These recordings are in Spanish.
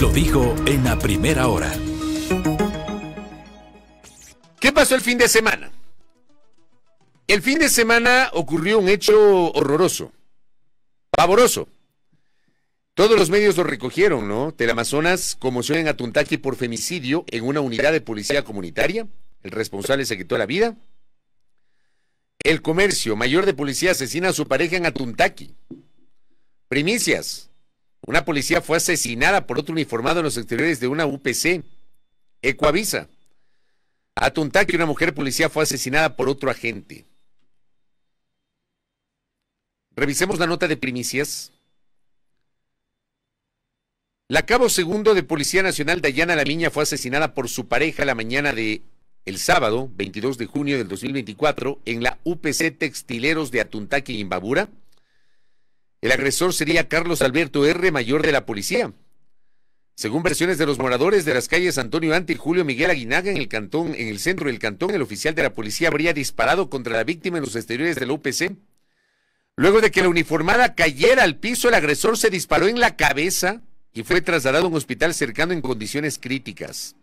Lo dijo en la primera hora. ¿Qué pasó el fin de semana? El fin de semana ocurrió un hecho horroroso, pavoroso. Todos los medios lo recogieron, ¿no? Teleamazonas conmoción en Atuntaki por femicidio en una unidad de policía comunitaria. El responsable se quitó la vida. El comercio, mayor de policía asesina a su pareja en Atuntaqui. Primicias. Una policía fue asesinada por otro uniformado en los exteriores de una UPC, Ecoavisa. Atuntaque una mujer policía fue asesinada por otro agente. Revisemos la nota de primicias. La cabo segundo de Policía Nacional Dayana Lamiña fue asesinada por su pareja la mañana de el sábado 22 de junio del 2024 en la UPC Textileros de Atuntaque, Imbabura el agresor sería Carlos Alberto R., mayor de la policía. Según versiones de los moradores de las calles Antonio Ante y Julio Miguel Aguinaga en el cantón, en el centro del cantón, el oficial de la policía habría disparado contra la víctima en los exteriores de la UPC. Luego de que la uniformada cayera al piso, el agresor se disparó en la cabeza y fue trasladado a un hospital cercano en condiciones críticas.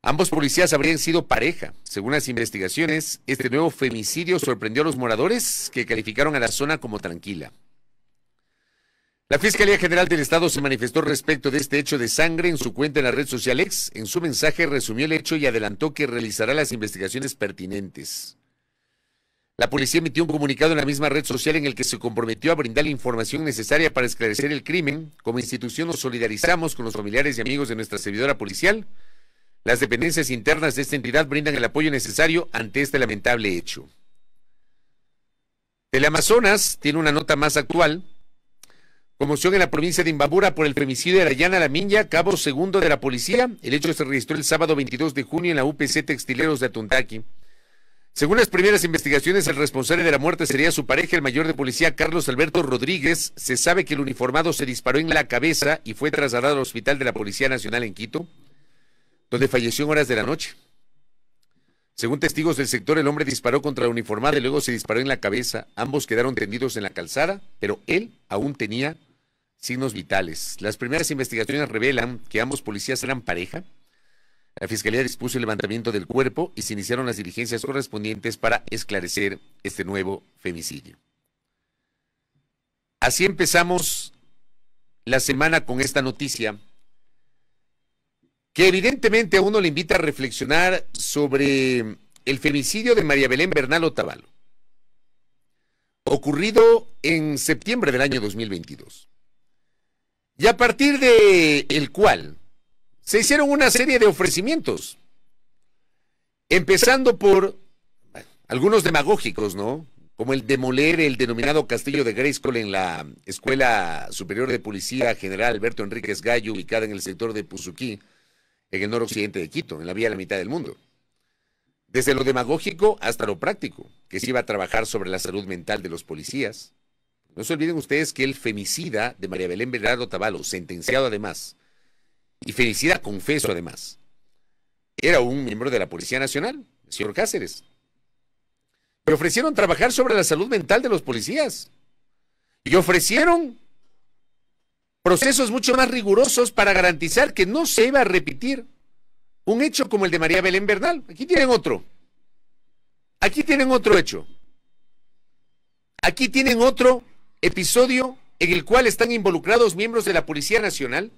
Ambos policías habrían sido pareja. Según las investigaciones, este nuevo femicidio sorprendió a los moradores que calificaron a la zona como tranquila. La Fiscalía General del Estado se manifestó respecto de este hecho de sangre en su cuenta en la red social X. En su mensaje resumió el hecho y adelantó que realizará las investigaciones pertinentes. La policía emitió un comunicado en la misma red social en el que se comprometió a brindar la información necesaria para esclarecer el crimen. Como institución nos solidarizamos con los familiares y amigos de nuestra servidora policial. Las dependencias internas de esta entidad brindan el apoyo necesario ante este lamentable hecho. Amazonas tiene una nota más actual Conmoción en la provincia de Imbabura por el femicidio de Arayana Lamiña, cabo segundo de la policía. El hecho se registró el sábado 22 de junio en la UPC Textileros de Atuntaqui. Según las primeras investigaciones, el responsable de la muerte sería su pareja, el mayor de policía Carlos Alberto Rodríguez. Se sabe que el uniformado se disparó en la cabeza y fue trasladado al hospital de la Policía Nacional en Quito, donde falleció en horas de la noche. Según testigos del sector, el hombre disparó contra el uniformado y luego se disparó en la cabeza. Ambos quedaron tendidos en la calzada, pero él aún tenía signos vitales. Las primeras investigaciones revelan que ambos policías eran pareja. La fiscalía dispuso el levantamiento del cuerpo y se iniciaron las diligencias correspondientes para esclarecer este nuevo femicidio. Así empezamos la semana con esta noticia que evidentemente a uno le invita a reflexionar sobre el femicidio de María Belén Bernal Otavalo, ocurrido en septiembre del año 2022 y a partir de el cual se hicieron una serie de ofrecimientos, empezando por algunos demagógicos, ¿no? Como el demoler el denominado castillo de Grayskull en la Escuela Superior de Policía General Alberto Enríquez Gallo, ubicada en el sector de Puzuquí, en el noroccidente de Quito, en la vía de la mitad del mundo. Desde lo demagógico hasta lo práctico, que se iba a trabajar sobre la salud mental de los policías, no se olviden ustedes que el femicida de María Belén Bernardo Tabalo, sentenciado además, y femicida confeso además, era un miembro de la Policía Nacional, el señor Cáceres. Pero ofrecieron trabajar sobre la salud mental de los policías. Y ofrecieron procesos mucho más rigurosos para garantizar que no se iba a repetir un hecho como el de María Belén Bernal. Aquí tienen otro. Aquí tienen otro hecho. Aquí tienen otro episodio en el cual están involucrados miembros de la Policía Nacional,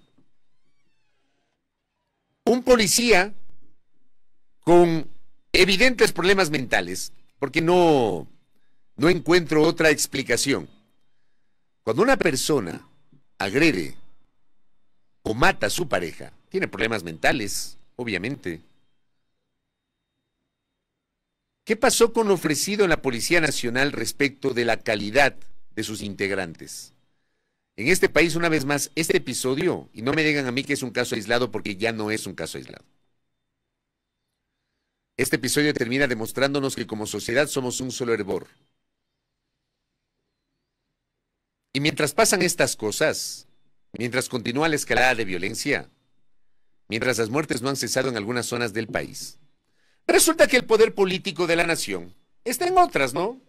un policía con evidentes problemas mentales, porque no, no encuentro otra explicación. Cuando una persona agrede o mata a su pareja, tiene problemas mentales, obviamente. ¿Qué pasó con lo ofrecido en la Policía Nacional respecto de la calidad de sus integrantes. En este país, una vez más, este episodio, y no me digan a mí que es un caso aislado porque ya no es un caso aislado. Este episodio termina demostrándonos que como sociedad somos un solo hervor. Y mientras pasan estas cosas, mientras continúa la escalada de violencia, mientras las muertes no han cesado en algunas zonas del país, resulta que el poder político de la nación está en otras, ¿no?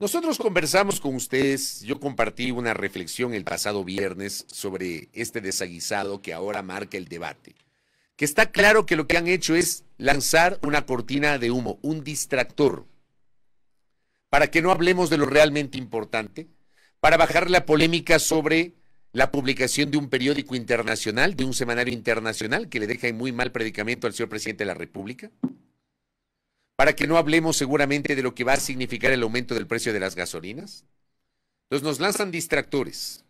Nosotros conversamos con ustedes, yo compartí una reflexión el pasado viernes sobre este desaguisado que ahora marca el debate, que está claro que lo que han hecho es lanzar una cortina de humo, un distractor, para que no hablemos de lo realmente importante, para bajar la polémica sobre la publicación de un periódico internacional, de un semanario internacional que le deja en muy mal predicamento al señor presidente de la República para que no hablemos seguramente de lo que va a significar el aumento del precio de las gasolinas. Entonces nos lanzan distractores.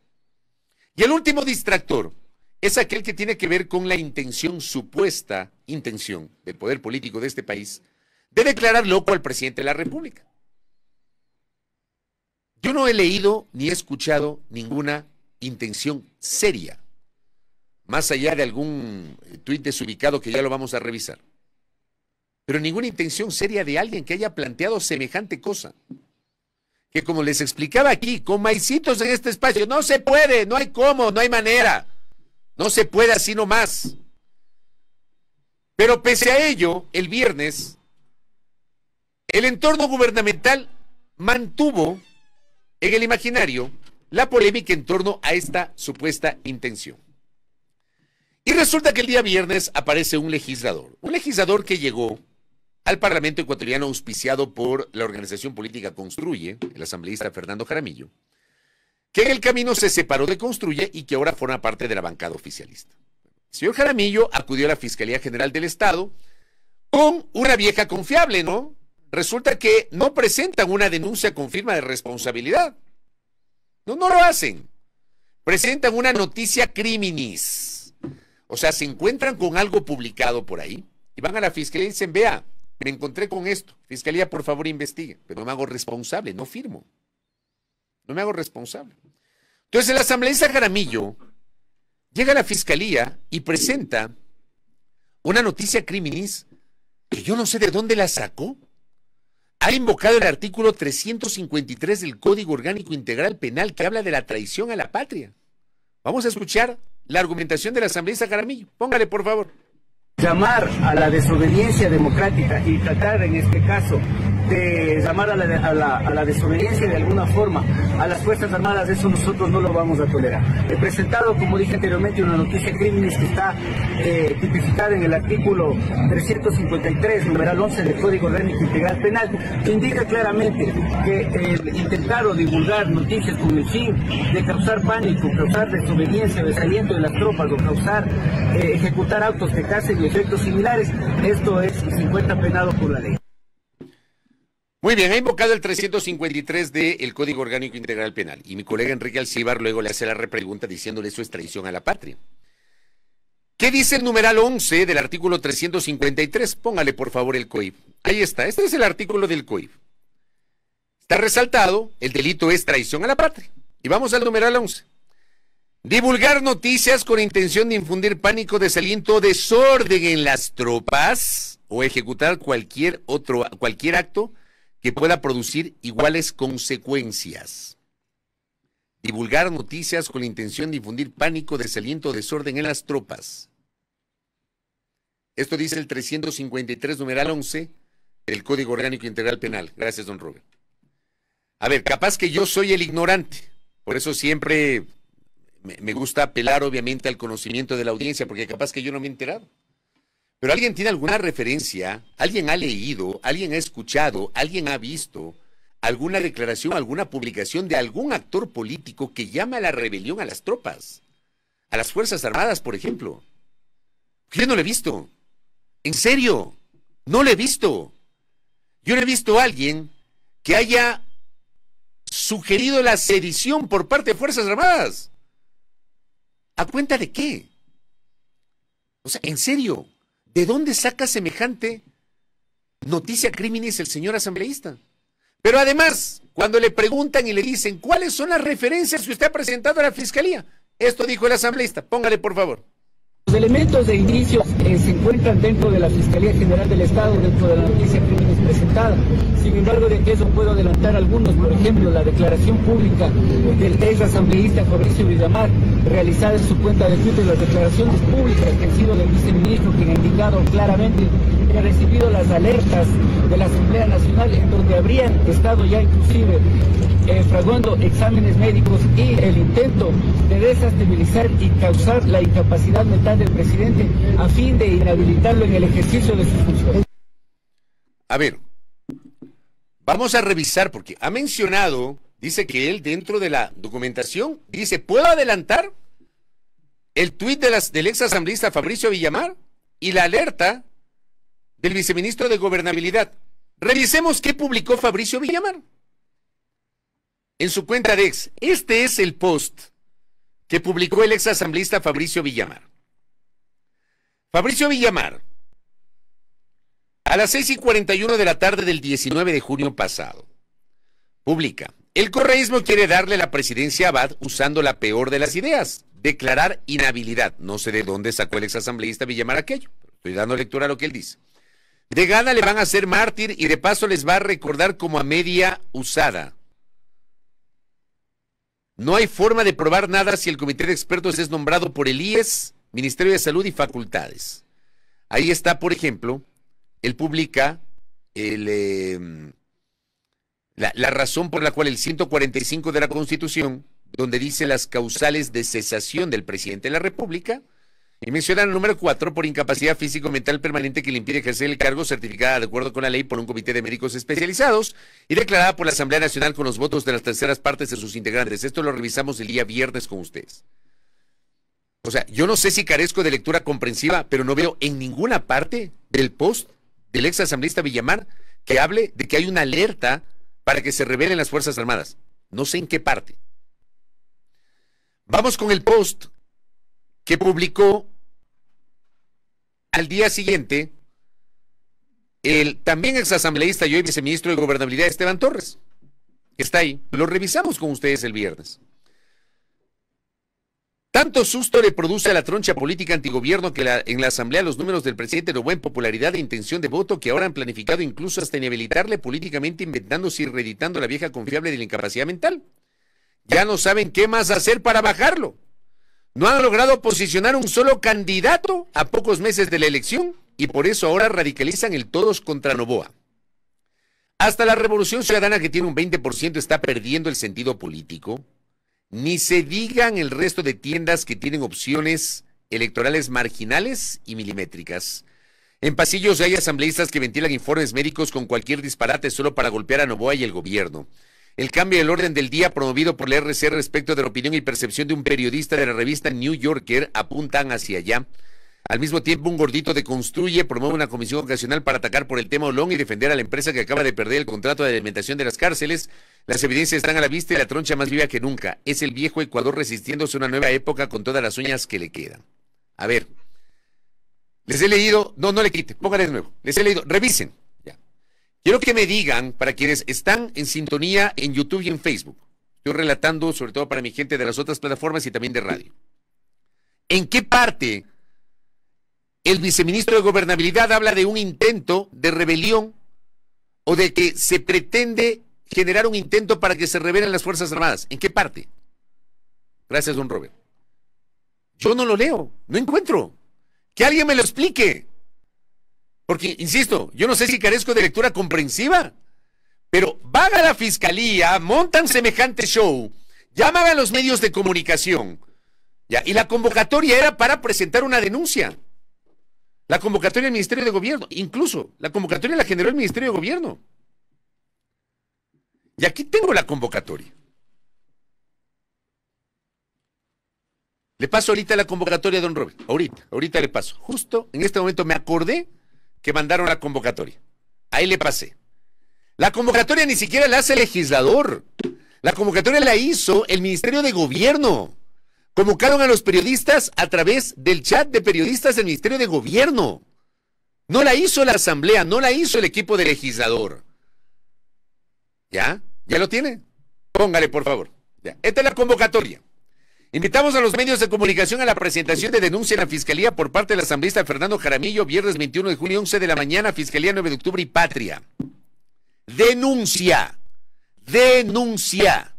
Y el último distractor es aquel que tiene que ver con la intención, supuesta intención del poder político de este país, de declarar loco al presidente de la República. Yo no he leído ni he escuchado ninguna intención seria, más allá de algún tuit desubicado que ya lo vamos a revisar pero ninguna intención seria de alguien que haya planteado semejante cosa. Que como les explicaba aquí, con maicitos en este espacio, no se puede, no hay cómo, no hay manera. No se puede así nomás. Pero pese a ello, el viernes, el entorno gubernamental mantuvo en el imaginario la polémica en torno a esta supuesta intención. Y resulta que el día viernes aparece un legislador, un legislador que llegó al Parlamento ecuatoriano auspiciado por la organización política Construye, el asambleísta Fernando Jaramillo, que en el camino se separó de Construye y que ahora forma parte de la bancada oficialista. El señor Jaramillo acudió a la Fiscalía General del Estado con una vieja confiable, ¿no? Resulta que no presentan una denuncia con firma de responsabilidad. No, no lo hacen. Presentan una noticia criminis. O sea, se encuentran con algo publicado por ahí y van a la fiscalía y dicen, vea, me encontré con esto. Fiscalía, por favor, investigue. Pero no me hago responsable, no firmo. No me hago responsable. Entonces, el asambleísta Jaramillo llega a la fiscalía y presenta una noticia criminis que yo no sé de dónde la sacó. Ha invocado el artículo 353 del Código Orgánico Integral Penal que habla de la traición a la patria. Vamos a escuchar la argumentación del asambleísta Jaramillo. Póngale, por favor llamar a la desobediencia democrática y tratar en este caso de llamar a la, desobediencia de alguna forma a las Fuerzas Armadas, eso nosotros no lo vamos a tolerar. He presentado, como dije anteriormente, una noticia crímenes que está eh, tipificada en el artículo 353, numeral 11 del Código Orgánico Integral Penal, que indica claramente que el intentar o divulgar noticias con el fin de causar pánico, causar desobediencia, desaliento de las tropas o causar, eh, ejecutar autos de cárcel y efectos similares, esto es 50 penado por la ley. Muy bien, ha invocado el 353 del Código Orgánico Integral Penal y mi colega Enrique Alcibar luego le hace la repregunta diciéndole eso es traición a la patria. ¿Qué dice el numeral 11 del artículo 353? Póngale por favor el COIF. Ahí está, este es el artículo del COIF. Está resaltado, el delito es traición a la patria. Y vamos al numeral 11. Divulgar noticias con intención de infundir pánico, desaliento o desorden en las tropas o ejecutar cualquier otro cualquier acto que pueda producir iguales consecuencias. Divulgar noticias con la intención de difundir pánico, desaliento, desorden en las tropas. Esto dice el 353, numeral 11 del Código Orgánico Integral Penal. Gracias, don Robert. A ver, capaz que yo soy el ignorante. Por eso siempre me gusta apelar, obviamente, al conocimiento de la audiencia, porque capaz que yo no me he enterado. Pero alguien tiene alguna referencia, alguien ha leído, alguien ha escuchado, alguien ha visto alguna declaración, alguna publicación de algún actor político que llama a la rebelión a las tropas, a las Fuerzas Armadas, por ejemplo. Yo no lo he visto. En serio, no lo he visto. Yo no he visto a alguien que haya sugerido la sedición por parte de Fuerzas Armadas. ¿A cuenta de qué? O sea, en serio, ¿De dónde saca semejante noticia crímenes el señor asambleísta? Pero además, cuando le preguntan y le dicen cuáles son las referencias que usted ha presentado a la fiscalía, esto dijo el asambleísta, póngale por favor. Los elementos de indicios eh, se encuentran dentro de la Fiscalía General del Estado, dentro de la noticia que presentada. Sin embargo, de eso puedo adelantar algunos. Por ejemplo, la declaración pública del ex asambleísta Fabricio Villamar, realizada en su cuenta de Twitter, las declaraciones públicas que ha sido del viceministro, quien ha indicado claramente que ha recibido las alertas de la Asamblea Nacional, en donde habrían estado ya inclusive eh, fraguando exámenes médicos y el intento de desestabilizar y causar la incapacidad mental del presidente a fin de inhabilitarlo en el ejercicio de sus funciones. A ver, vamos a revisar porque ha mencionado, dice que él dentro de la documentación dice, ¿puedo adelantar el tuit de las, del ex asambleísta Fabricio Villamar y la alerta del viceministro de Gobernabilidad? Revisemos qué publicó Fabricio Villamar en su cuenta de ex. Este es el post que publicó el ex asambleísta Fabricio Villamar. Fabricio Villamar, a las 6 y 41 de la tarde del 19 de junio pasado, publica, el correísmo quiere darle la presidencia a Abad usando la peor de las ideas, declarar inhabilidad. No sé de dónde sacó el exasambleísta Villamar aquello, estoy dando lectura a lo que él dice. De gana le van a hacer mártir y de paso les va a recordar como a media usada. No hay forma de probar nada si el comité de expertos es nombrado por el IES Ministerio de Salud y facultades. Ahí está, por ejemplo, él publica el, em, la, razón por la cual el 145 de la Constitución, donde dice las causales de cesación del presidente de la República, y menciona el número 4 por incapacidad físico-mental permanente que le impide ejercer el cargo, certificada de acuerdo con la ley por un comité de médicos especializados y declarada por la Asamblea Nacional con los votos de las terceras partes de sus integrantes. Esto lo revisamos el día viernes con ustedes. O sea, yo no sé si carezco de lectura comprensiva, pero no veo en ninguna parte del post del ex asambleísta Villamar que hable de que hay una alerta para que se revelen las Fuerzas Armadas. No sé en qué parte. Vamos con el post que publicó al día siguiente el también exasambleísta y hoy viceministro de Gobernabilidad Esteban Torres. Está ahí. Lo revisamos con ustedes el viernes. Tanto susto le produce a la troncha política antigobierno que en la Asamblea los números del presidente no en popularidad e intención de voto que ahora han planificado incluso hasta inhabilitarle políticamente inventándose y reeditando la vieja confiable de la incapacidad mental. Ya no saben qué más hacer para bajarlo. No han logrado posicionar un solo candidato a pocos meses de la elección y por eso ahora radicalizan el todos contra Novoa. Hasta la Revolución Ciudadana que tiene un 20% está perdiendo el sentido político. Ni se digan el resto de tiendas que tienen opciones electorales marginales y milimétricas. En pasillos hay asambleístas que ventilan informes médicos con cualquier disparate solo para golpear a Novoa y el gobierno. El cambio del orden del día promovido por la RC respecto de la opinión y percepción de un periodista de la revista New Yorker apuntan hacia allá. Al mismo tiempo, un gordito de Construye promueve una comisión ocasional para atacar por el tema Olón y defender a la empresa que acaba de perder el contrato de alimentación de las cárceles. Las evidencias están a la vista y la troncha más viva que nunca. Es el viejo Ecuador resistiéndose a una nueva época con todas las uñas que le quedan. A ver, les he leído, no, no le quite, póngale de nuevo. Les he leído, revisen. Ya. Quiero que me digan, para quienes están en sintonía en YouTube y en Facebook, yo relatando sobre todo para mi gente de las otras plataformas y también de radio. ¿En qué parte el viceministro de Gobernabilidad habla de un intento de rebelión o de que se pretende generar un intento para que se rebelen las Fuerzas Armadas. ¿En qué parte? Gracias, don Robert. Yo no lo leo, no encuentro. Que alguien me lo explique. Porque, insisto, yo no sé si carezco de lectura comprensiva, pero vaga la fiscalía, montan semejante show, llaman a los medios de comunicación, y la convocatoria era para presentar una denuncia. La convocatoria del Ministerio de Gobierno, incluso la convocatoria la generó el Ministerio de Gobierno. Y aquí tengo la convocatoria. Le paso ahorita la convocatoria, a don Robert. Ahorita, ahorita le paso. Justo en este momento me acordé que mandaron la convocatoria. Ahí le pasé. La convocatoria ni siquiera la hace el legislador. La convocatoria la hizo el Ministerio de Gobierno. Convocaron a los periodistas a través del chat de periodistas del Ministerio de Gobierno. No la hizo la Asamblea, no la hizo el equipo de legislador. ¿Ya? ¿Ya lo tiene? Póngale, por favor. Esta es la convocatoria. Invitamos a los medios de comunicación a la presentación de denuncia en la Fiscalía por parte del asambleísta Fernando Jaramillo, viernes 21 de junio, 11 de la mañana, Fiscalía 9 de octubre y Patria. Denuncia. Denuncia.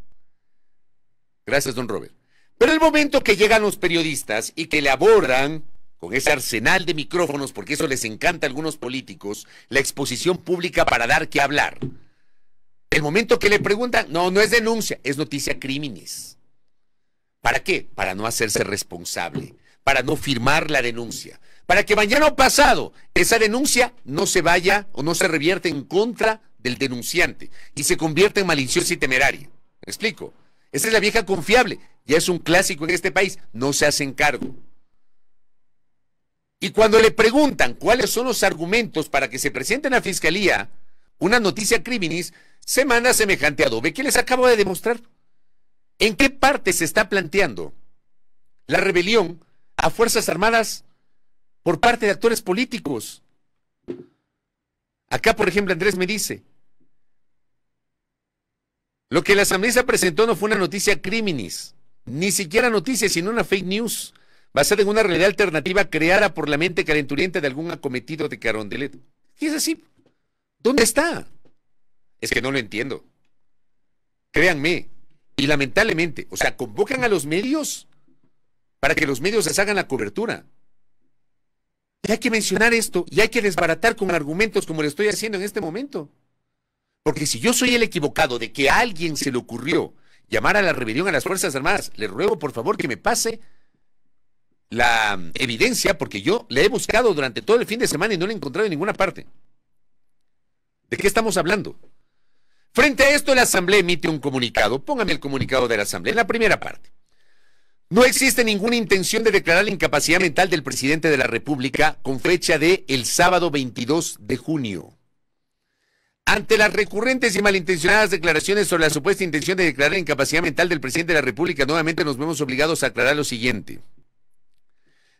Gracias, don Robert. Pero el momento que llegan los periodistas y que le abordan con ese arsenal de micrófonos, porque eso les encanta a algunos políticos, la exposición pública para dar que hablar. El momento que le preguntan, no, no es denuncia, es noticia crímenes. ¿Para qué? Para no hacerse responsable, para no firmar la denuncia, para que mañana o pasado esa denuncia no se vaya o no se revierte en contra del denunciante y se convierta en maliciosa y temeraria. ¿Me explico? Esa es la vieja confiable ya es un clásico en este país, no se hacen cargo. Y cuando le preguntan cuáles son los argumentos para que se presente en la fiscalía una noticia criminis, se manda semejante adobe que les acabo de demostrar. ¿En qué parte se está planteando la rebelión a Fuerzas Armadas por parte de actores políticos? Acá, por ejemplo, Andrés me dice, lo que la asamblea presentó no fue una noticia criminis, ni siquiera noticias, sino una fake news basada en una realidad alternativa creada por la mente calenturienta de algún acometido de Carondelet. Y es así. ¿Dónde está? Es que no lo entiendo. Créanme. Y lamentablemente, o sea, convocan a los medios para que los medios les hagan la cobertura. Y hay que mencionar esto y hay que desbaratar con argumentos como lo estoy haciendo en este momento. Porque si yo soy el equivocado de que a alguien se le ocurrió llamar a la rebelión a las Fuerzas Armadas. Le ruego, por favor, que me pase la mm, evidencia, porque yo la he buscado durante todo el fin de semana y no la he encontrado en ninguna parte. ¿De qué estamos hablando? Frente a esto, la Asamblea emite un comunicado. Póngame el comunicado de la Asamblea en la primera parte. No existe ninguna intención de declarar la incapacidad mental del presidente de la República con fecha de el sábado 22 de junio. Ante las recurrentes y malintencionadas declaraciones sobre la supuesta intención de declarar incapacidad mental del presidente de la República, nuevamente nos vemos obligados a aclarar lo siguiente.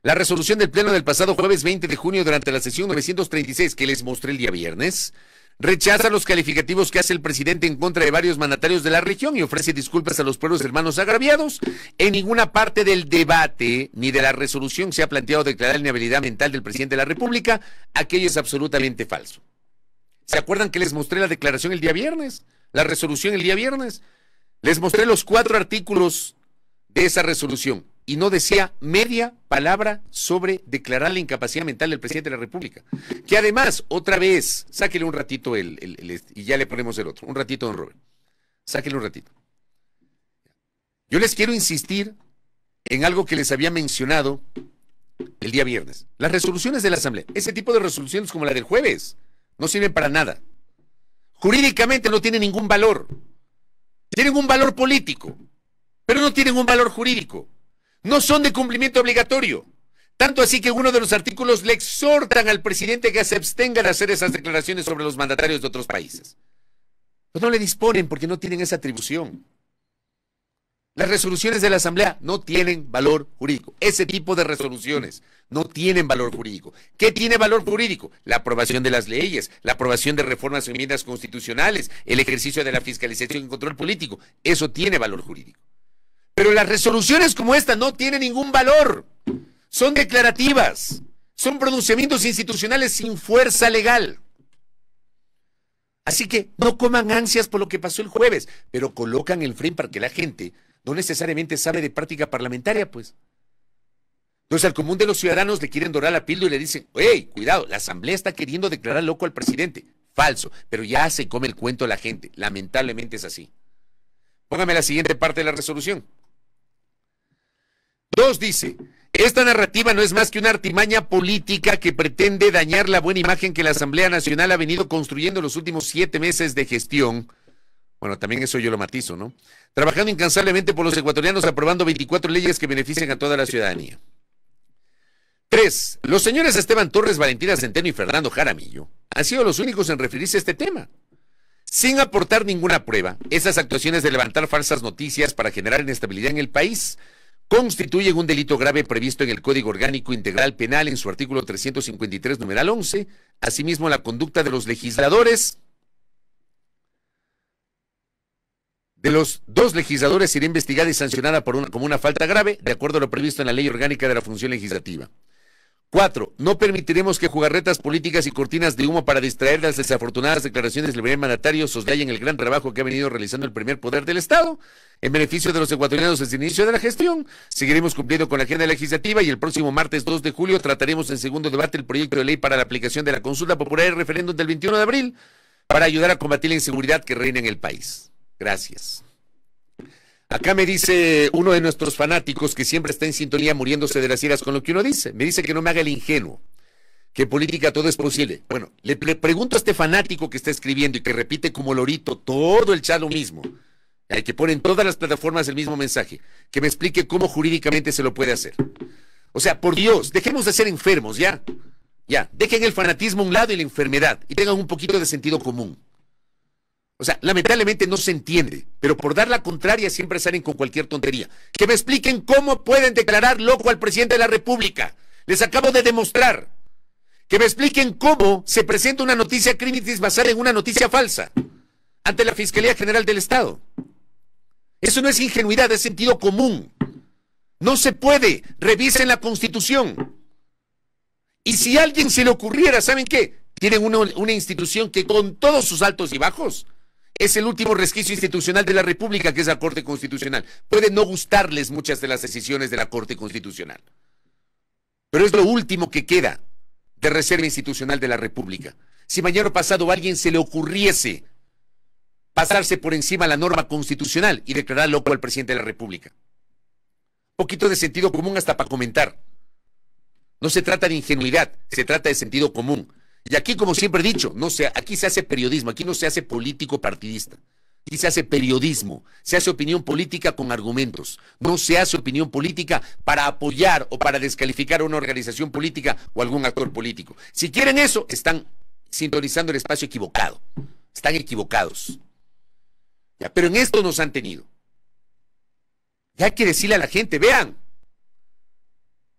La resolución del Pleno del pasado jueves 20 de junio durante la sesión 936 que les mostré el día viernes rechaza los calificativos que hace el presidente en contra de varios mandatarios de la región y ofrece disculpas a los pueblos hermanos agraviados. En ninguna parte del debate ni de la resolución se ha planteado declarar la inhabilidad mental del presidente de la República. Aquello es absolutamente falso. ¿Se acuerdan que les mostré la declaración el día viernes? La resolución el día viernes. Les mostré los cuatro artículos de esa resolución y no decía media palabra sobre declarar la incapacidad mental del presidente de la República. Que además, otra vez, sáquele un ratito el, este, y ya le ponemos el otro. Un ratito, don Robert. Sáquele un ratito. Yo les quiero insistir en algo que les había mencionado el día viernes. Las resoluciones de la Asamblea. Ese tipo de resoluciones como la del jueves. No sirven para nada. Jurídicamente no tienen ningún valor. Tienen un valor político, pero no tienen un valor jurídico. No son de cumplimiento obligatorio. Tanto así que uno de los artículos le exhortan al presidente que se abstenga de hacer esas declaraciones sobre los mandatarios de otros países. Pues no le disponen porque no tienen esa atribución. Las resoluciones de la Asamblea no tienen valor jurídico. Ese tipo de resoluciones no tienen valor jurídico. ¿Qué tiene valor jurídico? La aprobación de las leyes, la aprobación de reformas y enmiendas constitucionales, el ejercicio de la fiscalización y control político. Eso tiene valor jurídico. Pero las resoluciones como esta no tienen ningún valor. Son declarativas. Son pronunciamientos institucionales sin fuerza legal. Así que no coman ansias por lo que pasó el jueves, pero colocan el frame para que la gente no necesariamente sabe de práctica parlamentaria, pues. Entonces al común de los ciudadanos le quieren dorar la pildo y le dicen, hey, cuidado, la asamblea está queriendo declarar loco al presidente. Falso, pero ya se come el cuento la gente. Lamentablemente es así. Póngame la siguiente parte de la resolución. Dos dice, esta narrativa no es más que una artimaña política que pretende dañar la buena imagen que la Asamblea Nacional ha venido construyendo en los últimos siete meses de gestión bueno, también eso yo lo matizo, ¿no? Trabajando incansablemente por los ecuatorianos, aprobando 24 leyes que benefician a toda la ciudadanía. Tres, los señores Esteban Torres, Valentina Centeno y Fernando Jaramillo han sido los únicos en referirse a este tema. Sin aportar ninguna prueba, esas actuaciones de levantar falsas noticias para generar inestabilidad en el país constituyen un delito grave previsto en el Código Orgánico Integral Penal en su artículo 353, numeral 11. Asimismo, la conducta de los legisladores los dos legisladores será investigada y sancionada por una, como una falta grave, de acuerdo a lo previsto en la ley orgánica de la función legislativa. Cuatro, no permitiremos que jugarretas políticas y cortinas de humo para distraer las desafortunadas declaraciones del primer mandatario en el gran trabajo que ha venido realizando el primer poder del Estado. En beneficio de los ecuatorianos desde el inicio de la gestión, seguiremos cumpliendo con la agenda legislativa y el próximo martes 2 de julio trataremos en segundo debate el proyecto de ley para la aplicación de la consulta popular y referéndum del 21 de abril para ayudar a combatir la inseguridad que reina en el país. Gracias. Acá me dice uno de nuestros fanáticos que siempre está en sintonía muriéndose de las iras con lo que uno dice. Me dice que no me haga el ingenuo, que política todo es posible. Bueno, le, pregunto a este fanático que está escribiendo y que repite como lorito todo el chalo mismo, hay eh, que pone en todas las plataformas el mismo mensaje, que me explique cómo jurídicamente se lo puede hacer. O sea, por Dios, dejemos de ser enfermos, ya. Ya, dejen el fanatismo a un lado y la enfermedad y tengan un poquito de sentido común. O sea, lamentablemente no se entiende, pero por dar la contraria siempre salen con cualquier tontería. Que me expliquen cómo pueden declarar loco al presidente de la República. Les acabo de demostrar. Que me expliquen cómo se presenta una noticia crímenes basada en una noticia falsa ante la Fiscalía General del Estado. Eso no es ingenuidad, es sentido común. No se puede. Revisen la Constitución. Y si a alguien se le ocurriera, ¿saben qué? Tienen una institución que con todos sus altos y bajos es el último resquicio institucional de la República, que es la Corte Constitucional. Puede no gustarles muchas de las decisiones de la Corte Constitucional, pero es lo último que queda de reserva institucional de la República. Si mañana pasado a alguien se le ocurriese pasarse por encima la norma constitucional y declarar loco al presidente de la República. Poquito de sentido común hasta para comentar. No se trata de ingenuidad, se trata de sentido común. Y aquí, como siempre he dicho, no aquí se hace periodismo, aquí no se hace político partidista. Aquí se hace periodismo, se hace opinión política con argumentos. No se hace opinión política para apoyar o para descalificar a una organización política o algún actor político. Si quieren eso, están sintonizando el espacio equivocado. Están equivocados. pero en esto nos han tenido. Ya hay que decirle a la gente, vean.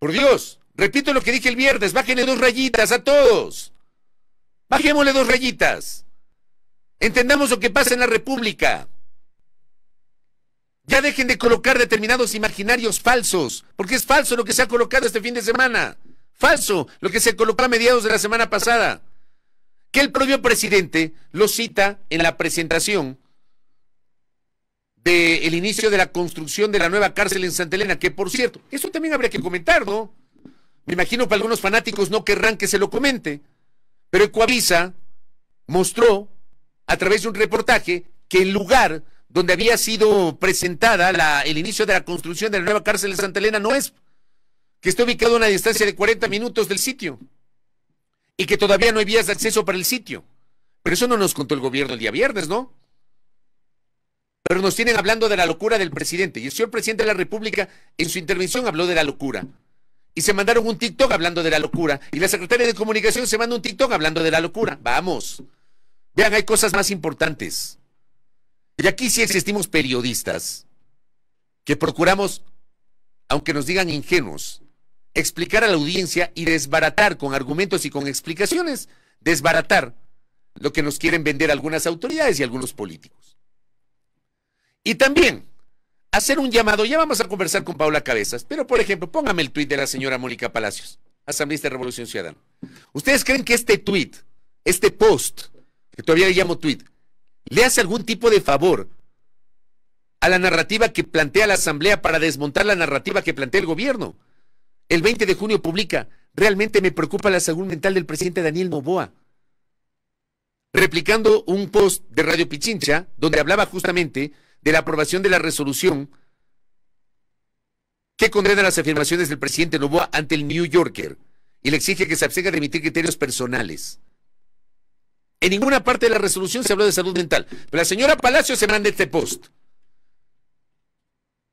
Por Dios, repito lo que dije el viernes, bájenle dos rayitas a todos. Bajémosle dos rayitas. Entendamos lo que pasa en la República. Ya dejen de colocar determinados imaginarios falsos, porque es falso lo que se ha colocado este fin de semana. Falso lo que se colocó a mediados de la semana pasada. Que el propio presidente lo cita en la presentación del inicio de la construcción de la nueva cárcel en Santa Elena, que por cierto, eso también habría que comentarlo, Me imagino que algunos fanáticos no querrán que se lo comente, pero Ecuavisa mostró a través de un reportaje que el lugar donde había sido presentada el inicio de la construcción de la nueva cárcel de Santa Elena no es, que está ubicado a una distancia de 40 minutos del sitio y que todavía no hay vías de acceso para el sitio. Pero eso no nos contó el gobierno el día viernes, ¿no? Pero nos tienen hablando de la locura del presidente. Y el señor presidente de la República en su intervención habló de la locura y se mandaron un TikTok hablando de la locura. Y la secretaria de comunicación se manda un TikTok hablando de la locura. Vamos. Vean, hay cosas más importantes. Y aquí sí existimos periodistas que procuramos, aunque nos digan ingenuos, explicar a la audiencia y desbaratar con argumentos y con explicaciones, desbaratar lo que nos quieren vender algunas autoridades y algunos políticos. Y también hacer un llamado. Ya vamos a conversar con Paula Cabezas, pero por ejemplo, póngame el tuit de la señora Mónica Palacios, asambleísta de Revolución Ciudadana. ¿Ustedes creen que este tuit, este post, que todavía le llamo tuit, le hace algún tipo de favor a la narrativa que plantea la asamblea para desmontar la narrativa que plantea el gobierno? El 20 de junio publica, realmente me preocupa la salud mental del presidente Daniel Novoa. Replicando un post de Radio Pichincha, donde hablaba justamente de la aprobación de la resolución que condena las afirmaciones del presidente Lobo ante el New Yorker y le exige que se abstenga de emitir criterios personales. En ninguna parte de la resolución se habló de salud mental. Pero la señora Palacio se manda este post.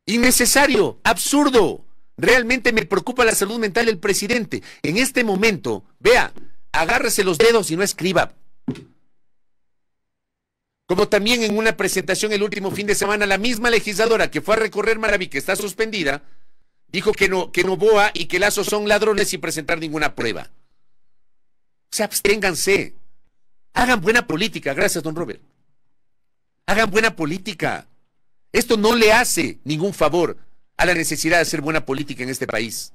Innecesario, absurdo. Realmente me preocupa la salud mental del presidente. En este momento, vea, agárrese los dedos y no escriba como también en una presentación el último fin de semana, la misma legisladora que fue a recorrer Maraví, que está suspendida, dijo que, no, que y que Lazo son ladrones sin presentar ninguna prueba. O sea, absténganse. Hagan buena política. Gracias, don Robert. Hagan buena política. Esto no le hace ningún favor a la necesidad de hacer buena política en este país.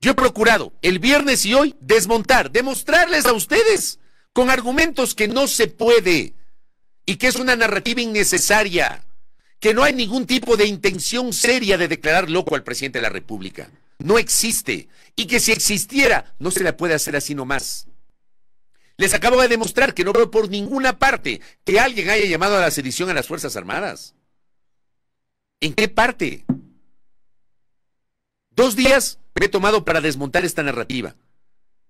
Yo he procurado el viernes y hoy desmontar, demostrarles a ustedes con argumentos que no se puede y que es una narrativa innecesaria, que no hay ningún tipo de intención seria de declarar loco al presidente de la República. No existe. Y que si existiera, no se la puede hacer así nomás. Les acabo de demostrar que no veo por ninguna parte que alguien haya llamado a la sedición a las Fuerzas Armadas. ¿En qué parte? Dos días me he tomado para desmontar esta narrativa.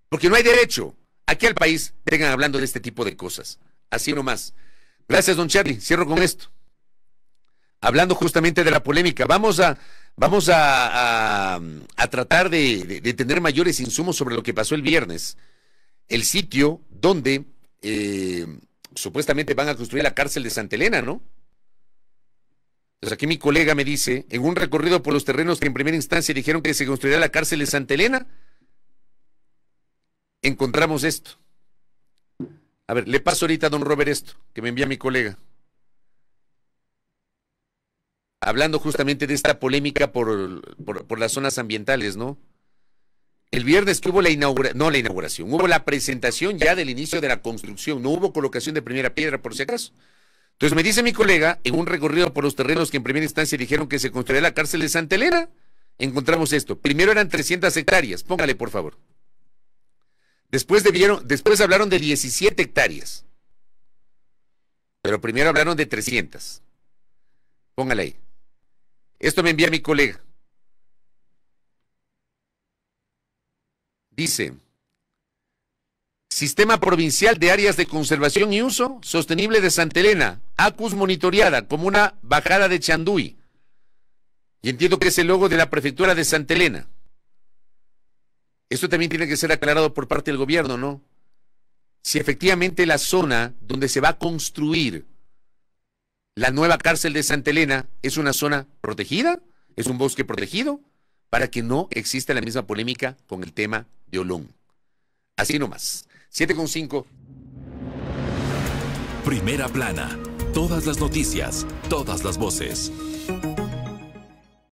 Porque no hay derecho aquí al país vengan hablando de este tipo de cosas. Así nomás. Gracias, don Charlie. Cierro con esto. Hablando justamente de la polémica, vamos a, vamos a, a, tratar de, de, tener mayores insumos sobre lo que pasó el viernes. El sitio donde eh, supuestamente van a construir la cárcel de Santa Elena, ¿no? aquí mi colega me dice, en un recorrido por los terrenos que en primera instancia dijeron que se construirá la cárcel de Santa Elena, encontramos esto. A ver, le paso ahorita a don Robert esto, que me envía mi colega. Hablando justamente de esta polémica por, por, las zonas ambientales, ¿no? El viernes que hubo la inauguración, no la inauguración, hubo la presentación ya del inicio de la construcción, no hubo colocación de primera piedra por si acaso. Entonces me dice mi colega, en un recorrido por los terrenos que en primera instancia dijeron que se construiría la cárcel de Santa encontramos esto. Primero eran 300 hectáreas, póngale por favor. Después, debieron, después hablaron de 17 hectáreas. Pero primero hablaron de 300. Póngale ahí. Esto me envía mi colega. Dice, Sistema Provincial de Áreas de Conservación y Uso Sostenible de Santa Elena, ACUS monitoreada como una bajada de Chanduy. Y entiendo que es el logo de la Prefectura de Santa Elena. Esto también tiene que ser aclarado por parte del gobierno, ¿no? Si efectivamente la zona donde se va a construir la nueva cárcel de Santa Elena es una zona protegida, es un bosque protegido, para que no exista la misma polémica con el tema de Olón. Así nomás. 7.5. Primera plana. Todas las noticias, todas las voces.